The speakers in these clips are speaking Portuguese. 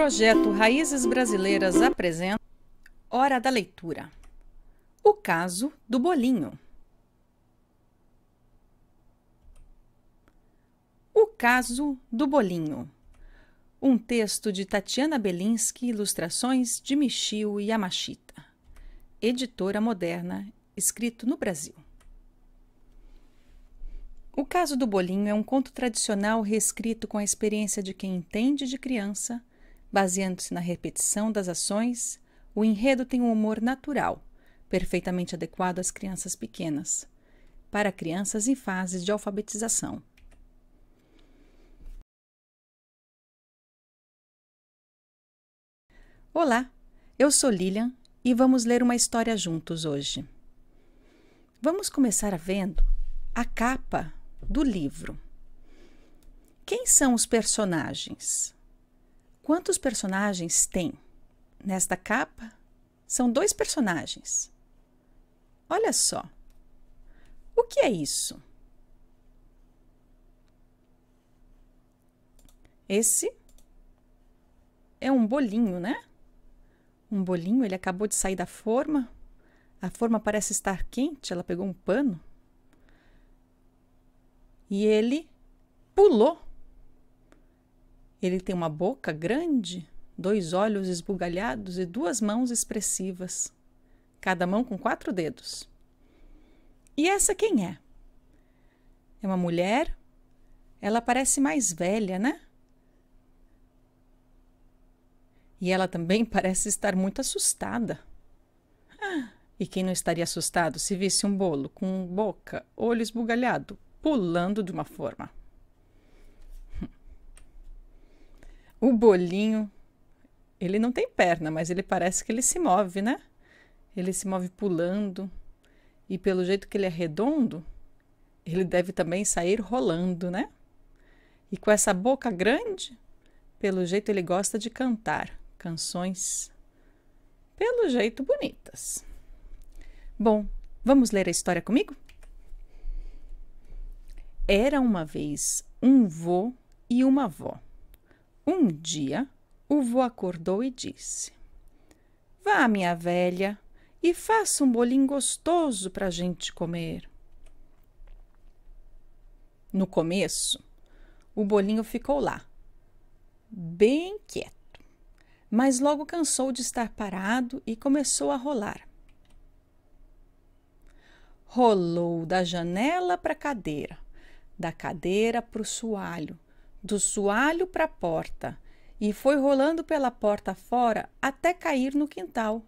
projeto Raízes Brasileiras apresenta Hora da Leitura. O caso do bolinho. O caso do bolinho. Um texto de Tatiana Belinsky, ilustrações de Michio Yamashita. Editora Moderna, escrito no Brasil. O caso do bolinho é um conto tradicional reescrito com a experiência de quem entende de criança Baseando-se na repetição das ações, o enredo tem um humor natural, perfeitamente adequado às crianças pequenas, para crianças em fases de alfabetização. Olá, eu sou Lilian e vamos ler uma história juntos hoje. Vamos começar vendo a capa do livro. Quem são os personagens? Quantos personagens tem? Nesta capa, são dois personagens. Olha só. O que é isso? Esse é um bolinho, né? Um bolinho, ele acabou de sair da forma. A forma parece estar quente, ela pegou um pano. E ele pulou ele tem uma boca grande, dois olhos esbugalhados e duas mãos expressivas, cada mão com quatro dedos. E essa quem é? É uma mulher? Ela parece mais velha, né? E ela também parece estar muito assustada. Ah, e quem não estaria assustado se visse um bolo com boca, olho esbugalhado, pulando de uma forma? O bolinho, ele não tem perna, mas ele parece que ele se move, né? Ele se move pulando. E pelo jeito que ele é redondo, ele deve também sair rolando, né? E com essa boca grande, pelo jeito ele gosta de cantar canções, pelo jeito bonitas. Bom, vamos ler a história comigo? Era uma vez um vô e uma avó. Um dia, o vô acordou e disse: Vá, minha velha, e faça um bolinho gostoso para a gente comer. No começo, o bolinho ficou lá, bem quieto, mas logo cansou de estar parado e começou a rolar. Rolou da janela para a cadeira, da cadeira para o soalho, do soalho para a porta e foi rolando pela porta fora até cair no quintal.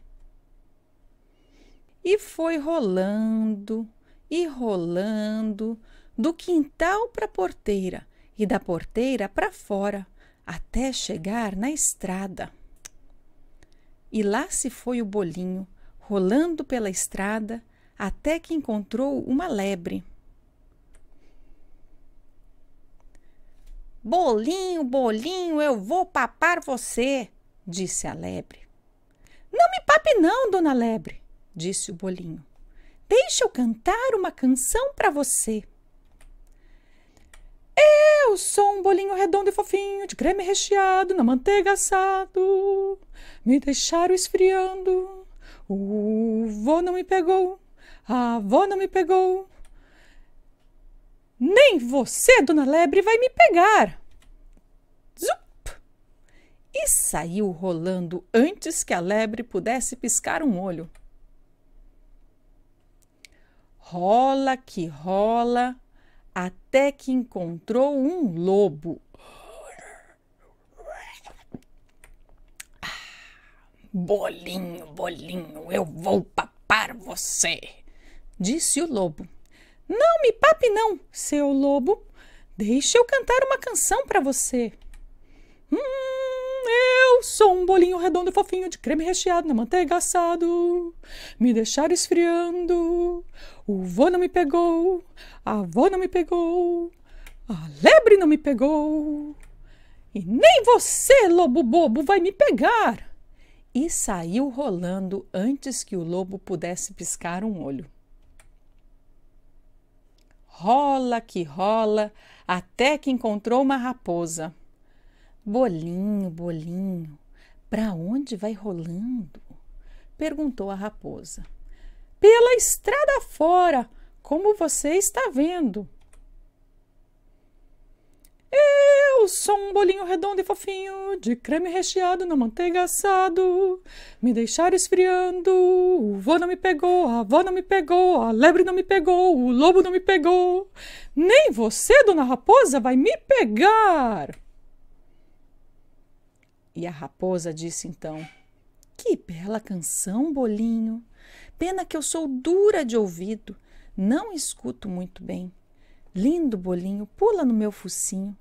E foi rolando e rolando do quintal para a porteira e da porteira para fora até chegar na estrada. E lá se foi o bolinho, rolando pela estrada até que encontrou uma lebre. Bolinho, bolinho, eu vou papar você, disse a lebre. Não me pape, não, dona lebre, disse o bolinho. Deixa eu cantar uma canção para você. Eu sou um bolinho redondo e fofinho, de creme recheado, na manteiga assado. Me deixaram esfriando. O vô não me pegou, a avó não me pegou, nem você, dona Lebre, vai me pegar! Zup! E saiu rolando antes que a lebre pudesse piscar um olho. Rola que rola, até que encontrou um lobo. Ah, bolinho, bolinho, eu vou papar você, disse o lobo. Não me pape, não, seu lobo. Deixe eu cantar uma canção para você. Hum, eu sou um bolinho redondo fofinho de creme recheado na manteiga assado. Me deixaram esfriando. O vô não me pegou. A avó não me pegou. A lebre não me pegou. E nem você, lobo bobo, vai me pegar! E saiu rolando antes que o lobo pudesse piscar um olho rola que rola, até que encontrou uma raposa. Bolinho, bolinho, para onde vai rolando? perguntou a raposa. Pela estrada fora, como você está vendo, sou um bolinho redondo e fofinho, de creme recheado na manteiga assado. Me deixaram esfriando, o vô não me pegou, a avó não me pegou, a lebre não me pegou, o lobo não me pegou. Nem você, dona raposa, vai me pegar. E a raposa disse então: Que bela canção, bolinho. Pena que eu sou dura de ouvido, não escuto muito bem. Lindo bolinho, pula no meu focinho.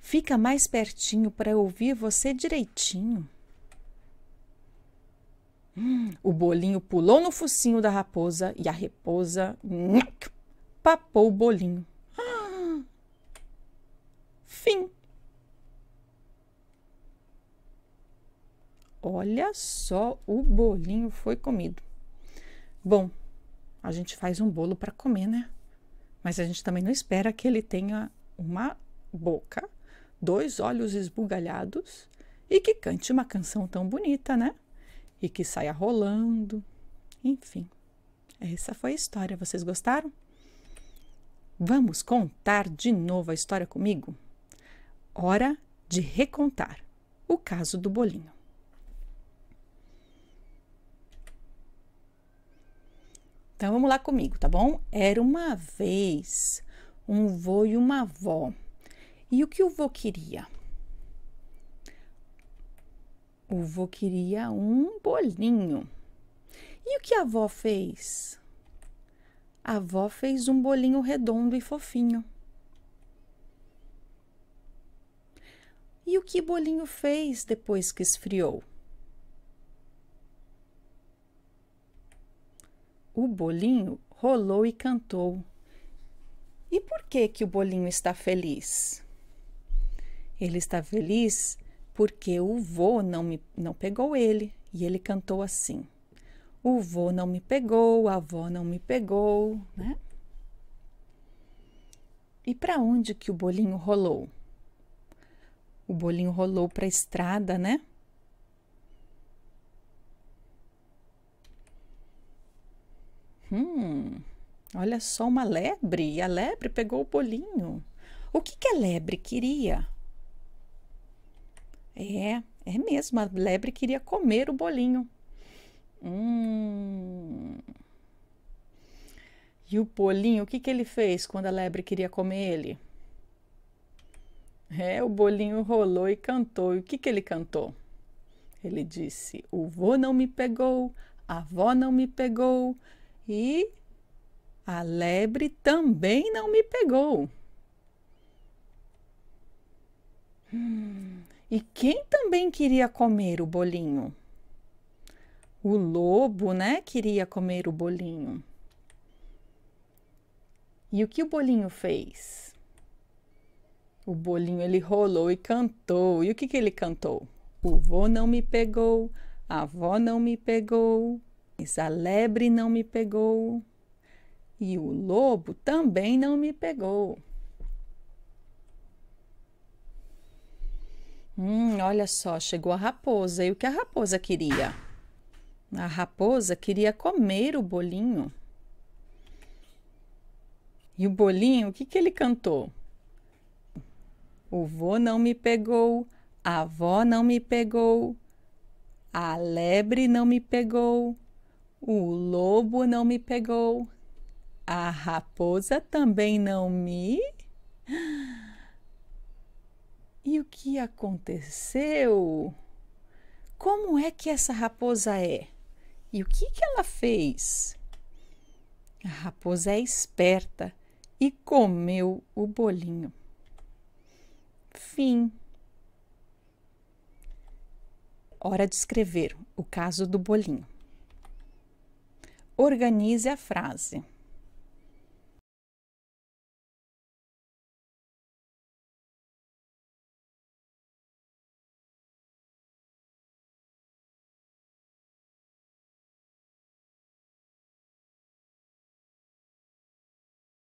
Fica mais pertinho para ouvir você direitinho. Hum, o bolinho pulou no focinho da raposa e a raposa nhac, papou o bolinho. fim. Olha só, o bolinho foi comido. Bom, a gente faz um bolo para comer, né? Mas a gente também não espera que ele tenha uma boca dois olhos esbugalhados e que cante uma canção tão bonita, né? E que saia rolando. Enfim, essa foi a história. Vocês gostaram? Vamos contar de novo a história comigo? Hora de recontar o caso do bolinho. Então vamos lá comigo, tá bom? Era uma vez um vô e uma avó. E o que o vô queria? O vô queria um bolinho. E o que a avó fez? A avó fez um bolinho redondo e fofinho. E o que bolinho fez depois que esfriou? O bolinho rolou e cantou. E por que que o bolinho está feliz? Ele está feliz porque o vô não, me, não pegou ele. E ele cantou assim: O vô não me pegou, a avó não me pegou, né? E para onde que o bolinho rolou? O bolinho rolou para a estrada, né? Hum, olha só uma lebre. a lebre pegou o bolinho. O que, que a lebre queria? É, é mesmo. A lebre queria comer o bolinho. Hum. E o bolinho, o que, que ele fez quando a lebre queria comer ele? É, o bolinho rolou e cantou. E o que, que ele cantou? Ele disse: O vô não me pegou, a avó não me pegou e a lebre também não me pegou. Hum. E quem também queria comer o bolinho? O lobo, né, queria comer o bolinho. E o que o bolinho fez? O bolinho ele rolou e cantou. E o que, que ele cantou? O vô não me pegou, a avó não me pegou, a lebre não me pegou e o lobo também não me pegou. Hum, olha só, chegou a raposa. E o que a raposa queria? A raposa queria comer o bolinho. E o bolinho, o que, que ele cantou? O vô não me pegou, a avó não me pegou, a lebre não me pegou, o lobo não me pegou, a raposa também não me. E o que aconteceu? Como é que essa raposa é? E o que, que ela fez? A raposa é esperta e comeu o bolinho. Fim. Hora de escrever o caso do bolinho. Organize a frase.